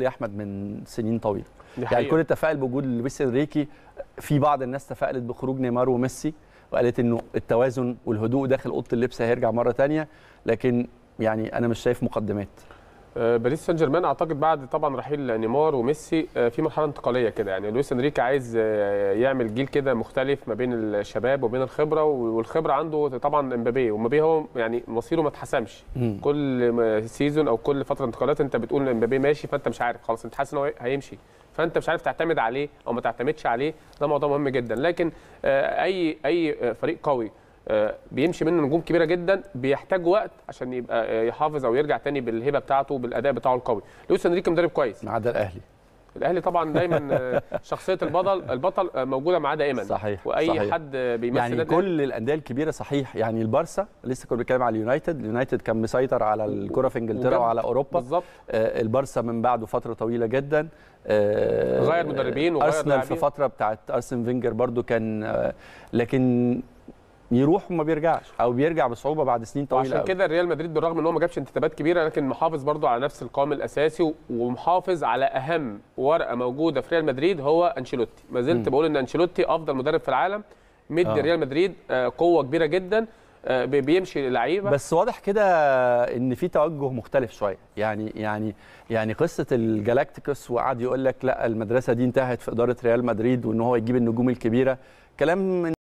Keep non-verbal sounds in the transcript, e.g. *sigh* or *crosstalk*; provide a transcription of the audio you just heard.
يا احمد من سنين طويله يعني كل التفائل بوجود لويس انريكي في بعض الناس تفائلت بخروج نيمار وميسي وقالت انه التوازن والهدوء داخل اوضه اللبس هيرجع مره ثانيه لكن يعني انا مش شايف مقدمات آه، باريس سان جيرمان اعتقد بعد طبعا رحيل نيمار وميسي آه، في مرحله انتقاليه كده يعني لويس انريكا عايز آه، يعمل جيل كده مختلف ما بين الشباب وبين الخبره والخبره عنده طبعا امبابي وامبابي هو يعني مصيره ما اتحسمش كل سيزون او كل فتره انتقالات انت بتقول امبابي ماشي فانت مش عارف خلاص انت حاسس ان هو إيه؟ هيمشي فانت مش عارف تعتمد عليه او ما تعتمدش عليه ده موضوع مهم جدا لكن اي اي فريق قوي آه، بيمشي منه نجوم كبيره جدا بيحتاج وقت عشان يبقى آه، يحافظ او يرجع تاني بالهبه بتاعته بالاداء بتاعه القوي لويس انريكي مدرب كويس ما عدا الاهلي الاهلي طبعا دايما آه، *laughs* شخصيه البطل البطل موجوده معاه دائما صحيح واي صحيح. حد بيمثل يعني كل الانديه الكبيره صحيح يعني البارسا لسه كنا بنتكلم على اليونايتد اليونايتد كان مسيطر على الكره في انجلترا وعلى اوروبا بالظبط آه البارسا من بعده فتره طويله جدا آه غير مدربين وغير ارسنال في فتره بتاعت ارسن فينجر برده كان آه لكن يروح وما بيرجعش او بيرجع بصعوبه بعد سنين طويله عشان كده ريال مدريد بالرغم ان هو ما جابش انتدابات كبيره لكن محافظ برضو على نفس القوام الاساسي ومحافظ على اهم ورقه موجوده في ريال مدريد هو انشيلوتي ما زلت بقول ان انشيلوتي افضل مدرب في العالم مدي آه. ريال مدريد آه، قوه كبيره جدا آه، بيمشي للعيبه بس واضح كده ان في توجه مختلف شويه يعني يعني يعني قصه الجالاكتيكوس وقعد يقول لك لا المدرسه دي انتهت في اداره ريال مدريد وان هو يجيب النجوم الكبيره كلام